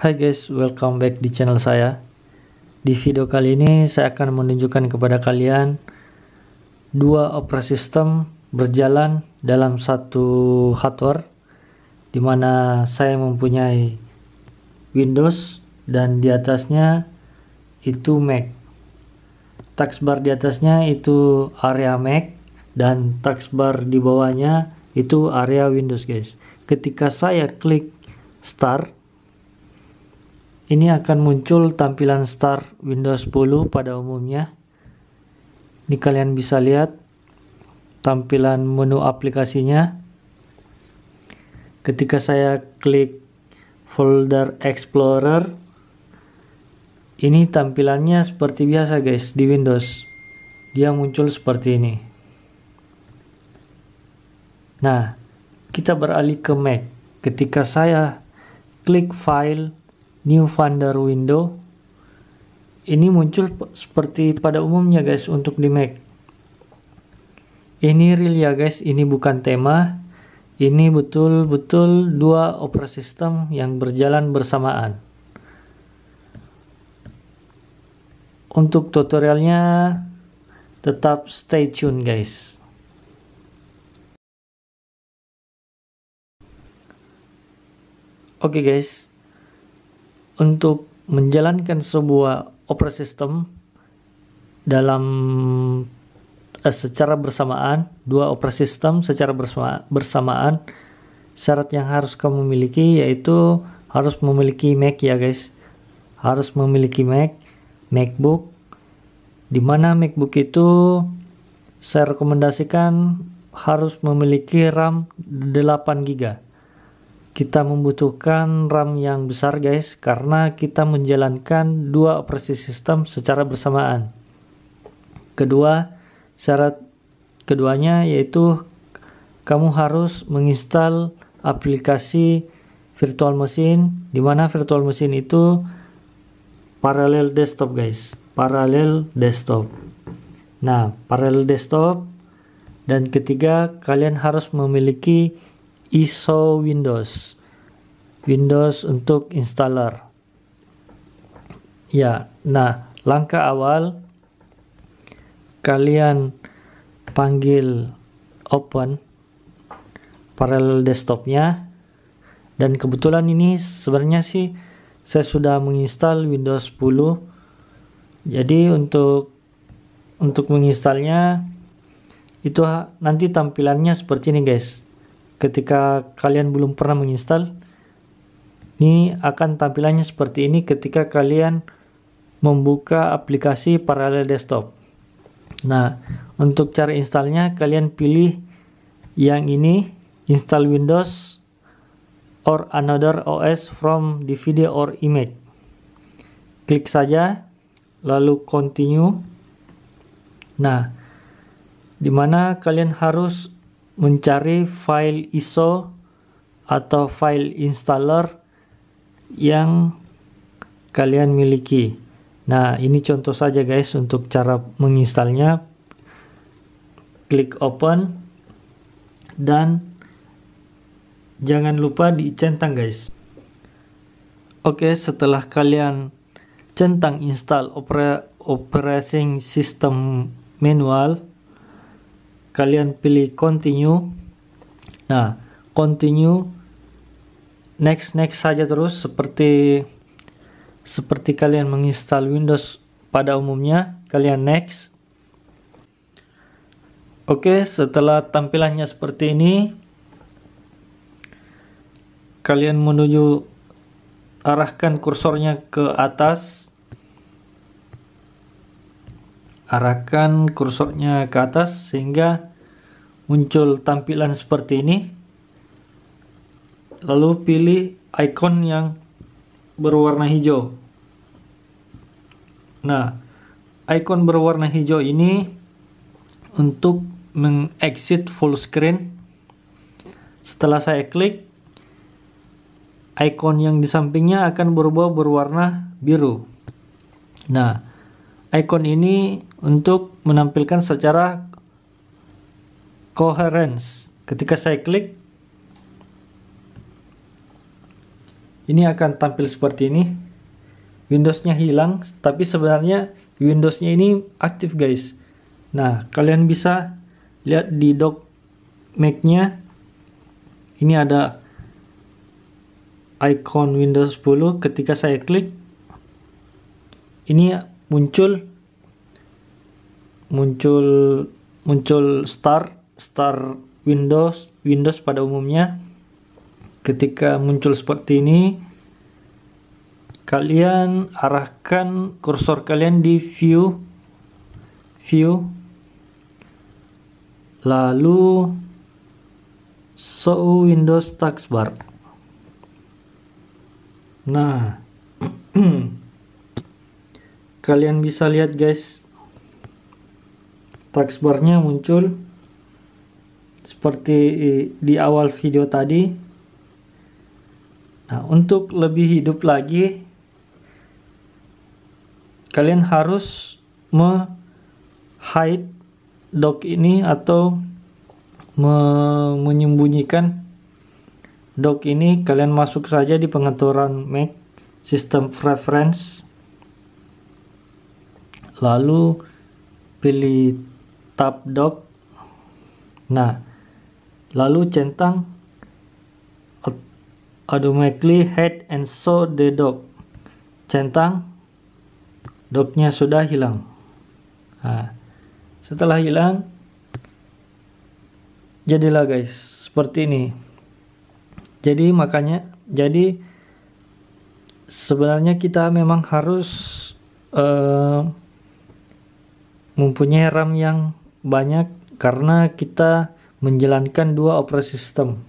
Hai guys, welcome back di channel saya. Di video kali ini saya akan menunjukkan kepada kalian dua operasi sistem berjalan dalam satu hardware di mana saya mempunyai Windows dan di atasnya itu Mac. Taskbar di atasnya itu area Mac dan taskbar di bawahnya itu area Windows guys. Ketika saya klik start ini akan muncul tampilan start Windows 10 pada umumnya. Ini kalian bisa lihat tampilan menu aplikasinya. Ketika saya klik folder Explorer, ini tampilannya seperti biasa guys di Windows. Dia muncul seperti ini. Nah, kita beralih ke Mac. Ketika saya klik file New Finder window ini muncul seperti pada umumnya guys untuk di Mac ini real ya guys ini bukan tema ini betul-betul dua operasi system yang berjalan bersamaan untuk tutorialnya tetap stay tune guys oke okay guys untuk menjalankan sebuah operasi sistem dalam eh, secara bersamaan dua operasi sistem secara bersama, bersamaan syarat yang harus kamu miliki yaitu harus memiliki Mac ya guys harus memiliki Mac MacBook di mana MacBook itu saya rekomendasikan harus memiliki RAM 8 GB kita membutuhkan RAM yang besar guys karena kita menjalankan dua operasi sistem secara bersamaan. Kedua, syarat keduanya yaitu kamu harus menginstal aplikasi virtual machine di mana virtual machine itu paralel desktop guys, paralel desktop. Nah, paralel desktop dan ketiga kalian harus memiliki ISO Windows Windows untuk installer ya nah langkah awal kalian panggil open parallel desktopnya dan kebetulan ini sebenarnya sih saya sudah menginstal Windows 10 jadi untuk untuk menginstalnya itu nanti tampilannya seperti ini guys ketika kalian belum pernah menginstal ini akan tampilannya seperti ini ketika kalian membuka aplikasi paralel desktop nah untuk cara installnya kalian pilih yang ini install windows or another OS from DVD or image klik saja lalu continue nah dimana kalian harus mencari file ISO atau file installer yang kalian miliki. Nah, ini contoh saja guys untuk cara menginstalnya. Klik open dan jangan lupa dicentang guys. Oke, setelah kalian centang install operating system manual kalian pilih continue nah continue next next saja terus seperti seperti kalian menginstal Windows pada umumnya kalian next Oke, setelah tampilannya seperti ini, kalian menuju arahkan kursornya ke atas arahkan kursornya ke atas sehingga muncul tampilan seperti ini lalu pilih icon yang berwarna hijau nah icon berwarna hijau ini untuk mengexit full screen setelah saya klik icon yang di sampingnya akan berubah berwarna biru nah icon ini untuk menampilkan secara coherence. Ketika saya klik, ini akan tampil seperti ini. Windowsnya hilang, tapi sebenarnya Windowsnya ini aktif guys. Nah, kalian bisa lihat di dock Mac-nya. Ini ada icon Windows 10 ketika saya klik ini muncul muncul muncul start start Windows Windows pada umumnya ketika muncul seperti ini kalian arahkan kursor kalian di view view lalu show windows taskbar nah kalian bisa lihat guys Taskbarnya nya muncul seperti di awal video tadi nah untuk lebih hidup lagi kalian harus me hide dock ini atau me menyembunyikan dock ini kalian masuk saja di pengaturan Mac System preference lalu pilih dok, Nah, lalu centang automatically head and so the dog. Centang dognya sudah hilang. Nah, setelah hilang, jadilah guys seperti ini. Jadi makanya, jadi sebenarnya kita memang harus uh, mempunyai RAM yang banyak karena kita menjalankan dua operasi sistem.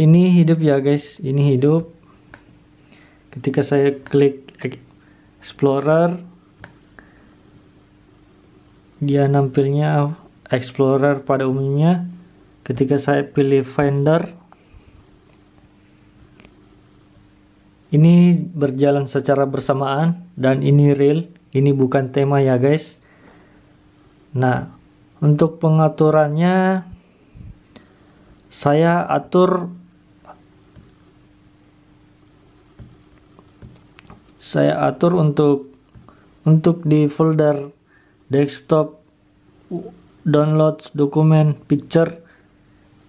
Ini hidup ya guys, ini hidup. Ketika saya klik Explorer, dia nampilnya Explorer pada umumnya. Ketika saya pilih Finder, ini berjalan secara bersamaan dan ini real, ini bukan tema ya guys Nah, untuk pengaturannya saya atur saya atur untuk untuk di folder desktop download dokumen picture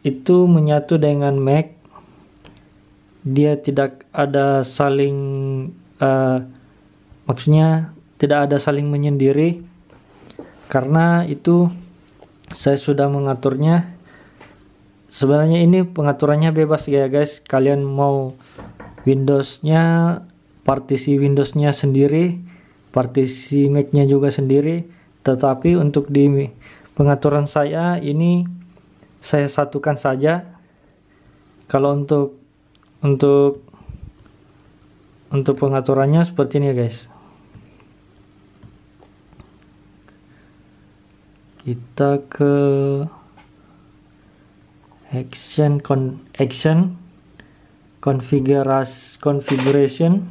itu menyatu dengan Mac dia tidak ada saling uh, maksudnya tidak ada saling menyendiri karena itu saya sudah mengaturnya sebenarnya ini pengaturannya bebas ya guys kalian mau Windowsnya partisi Windowsnya sendiri partisi Macnya juga sendiri tetapi untuk di pengaturan saya ini saya satukan saja kalau untuk untuk untuk pengaturannya seperti ini guys kita ke action con action configuration configuration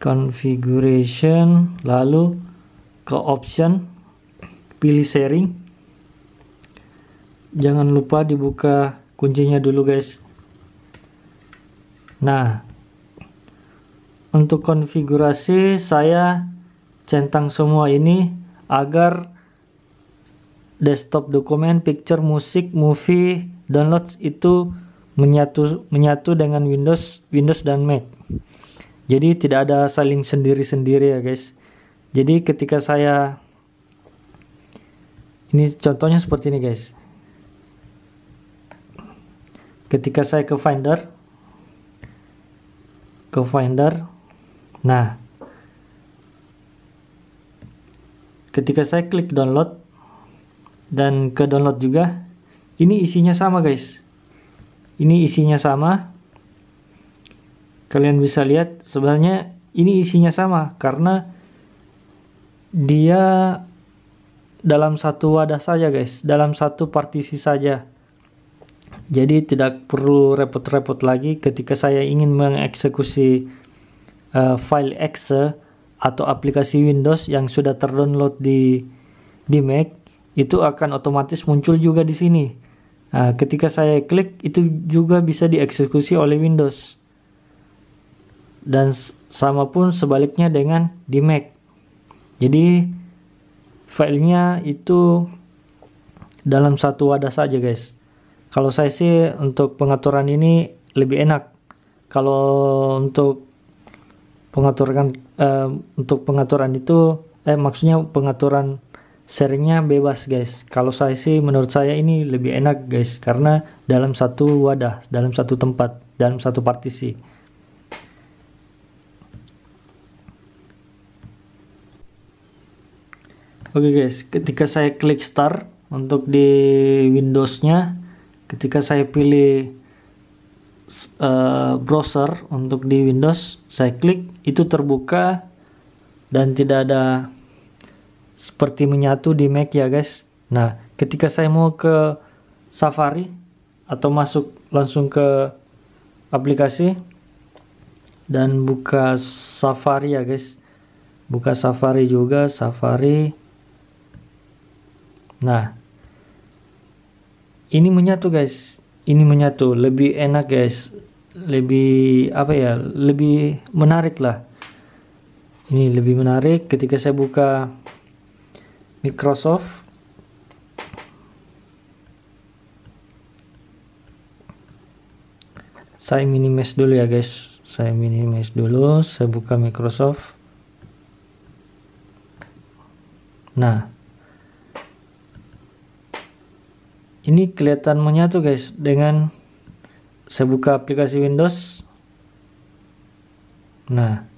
configuration lalu ke option pilih sharing jangan lupa dibuka kuncinya dulu guys nah untuk konfigurasi saya centang semua ini agar desktop dokumen, picture, musik, movie, download itu menyatu menyatu dengan Windows, Windows dan Mac. Jadi tidak ada saling sendiri-sendiri ya guys. Jadi ketika saya ini contohnya seperti ini guys. Ketika saya ke Finder ke Finder. Nah, ketika saya klik download dan ke download juga ini isinya sama guys ini isinya sama kalian bisa lihat sebenarnya ini isinya sama karena dia dalam satu wadah saja guys dalam satu partisi saja jadi tidak perlu repot-repot lagi ketika saya ingin mengeksekusi uh, file exe atau aplikasi Windows yang sudah terdownload di di Mac itu akan otomatis muncul juga di sini. Nah, ketika saya klik itu juga bisa dieksekusi oleh Windows. Dan sama pun sebaliknya dengan di Mac. Jadi filenya itu dalam satu wadah saja guys. Kalau saya sih untuk pengaturan ini lebih enak. Kalau untuk pengaturan eh, untuk pengaturan itu eh maksudnya pengaturan sharingnya bebas guys kalau saya sih menurut saya ini lebih enak guys karena dalam satu wadah dalam satu tempat dalam satu partisi oke okay guys ketika saya klik start untuk di windows nya ketika saya pilih uh, browser untuk di windows saya klik itu terbuka dan tidak ada seperti menyatu di Mac ya guys. Nah, ketika saya mau ke Safari atau masuk langsung ke aplikasi dan buka Safari ya guys. Buka Safari juga, Safari. Nah, ini menyatu guys. Ini menyatu, lebih enak guys. Lebih apa ya? Lebih menarik lah. Ini lebih menarik ketika saya buka Microsoft saya minimize dulu ya guys saya minimize dulu saya buka Microsoft nah ini kelihatan menyatu guys dengan saya buka aplikasi Windows nah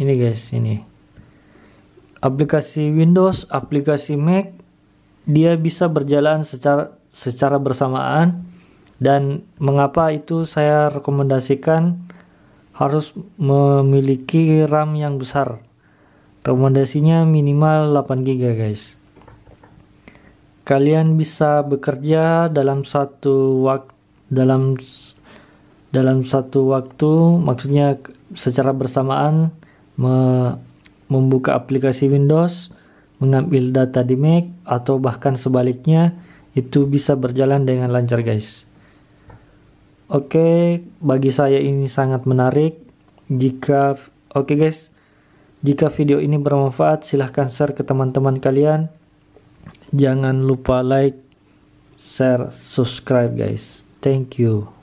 ini guys ini aplikasi Windows, aplikasi Mac, dia bisa berjalan secara secara bersamaan dan mengapa itu saya rekomendasikan harus memiliki RAM yang besar. Rekomendasinya minimal 8 GB, guys. Kalian bisa bekerja dalam satu waktu dalam dalam satu waktu, maksudnya secara bersamaan me membuka aplikasi Windows, mengambil data di Mac, atau bahkan sebaliknya, itu bisa berjalan dengan lancar guys. Oke, okay, bagi saya ini sangat menarik. Jika, oke okay guys, jika video ini bermanfaat, silahkan share ke teman-teman kalian. Jangan lupa like, share, subscribe guys. Thank you.